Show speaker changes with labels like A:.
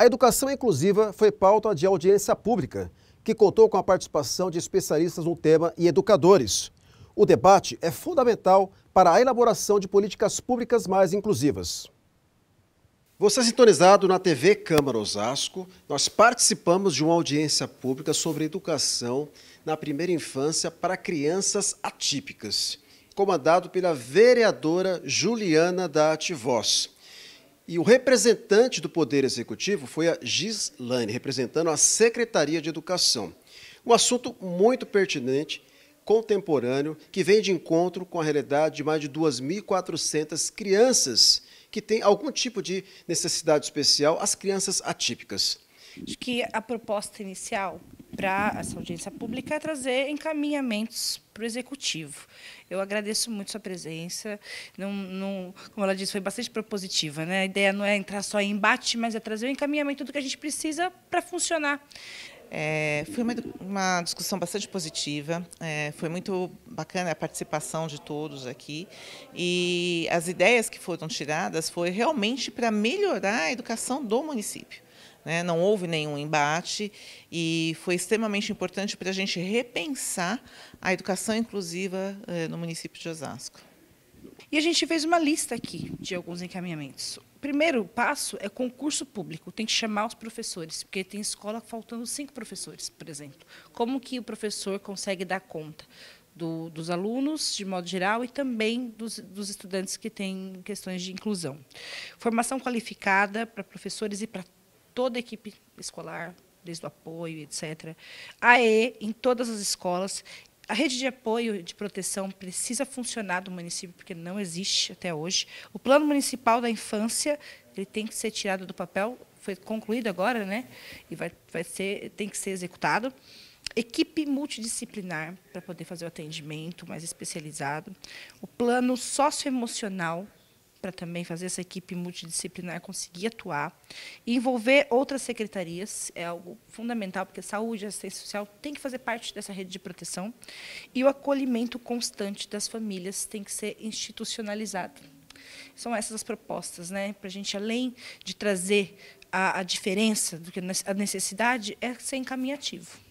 A: A educação inclusiva foi pauta de audiência pública, que contou com a participação de especialistas no tema e educadores. O debate é fundamental para a elaboração de políticas públicas mais inclusivas. Você é sintonizado na TV Câmara Osasco, nós participamos de uma audiência pública sobre educação na primeira infância para crianças atípicas, comandado pela vereadora Juliana da Ativoz. E o representante do Poder Executivo foi a Gislane, representando a Secretaria de Educação. Um assunto muito pertinente, contemporâneo, que vem de encontro com a realidade de mais de 2.400 crianças que têm algum tipo de necessidade especial, as crianças atípicas.
B: Acho que a proposta inicial para essa audiência pública é trazer encaminhamentos para o executivo. Eu agradeço muito sua presença. Não, não, como ela disse, foi bastante propositiva. Né? A ideia não é entrar só em embate, mas é trazer o
C: encaminhamento do que a gente precisa para funcionar. É, foi uma, uma, discussão bastante positiva, é, foi muito bacana a participação de todos aqui e as ideias que foram tiradas foi realmente para melhorar a educação do município né? não houve nenhum embate e foi extremamente importante para a gente repensar a educação inclusiva eh, no município de Osasco. E a gente fez uma lista aqui de alguns encaminhamentos. O primeiro passo é concurso público,
B: tem que chamar os professores, porque tem escola faltando cinco professores, por exemplo. Como que o professor consegue dar conta? Do, dos alunos, de modo geral, e também dos, dos, estudantes que têm questões de inclusão. Formação qualificada para professores e para toda a equipe escolar, desde o apoio, etc. A E em todas as escolas. A rede de apoio de proteção precisa funcionar do município, porque não existe até hoje. O Plano Municipal da Infância ele tem que ser tirado do papel, foi concluído agora, né? E vai, vai ser, tem que ser executado equipe multidisciplinar para poder fazer o atendimento mais especializado, o plano socioemocional para também fazer essa equipe multidisciplinar conseguir atuar. E envolver outras secretarias é algo fundamental, porque saúde e assistência social tem que fazer parte dessa rede de proteção. E o acolhimento constante das famílias tem que ser institucionalizado. São essas as propostas, né? para a gente, além de trazer a, a diferença, do que a necessidade é ser encaminhativo.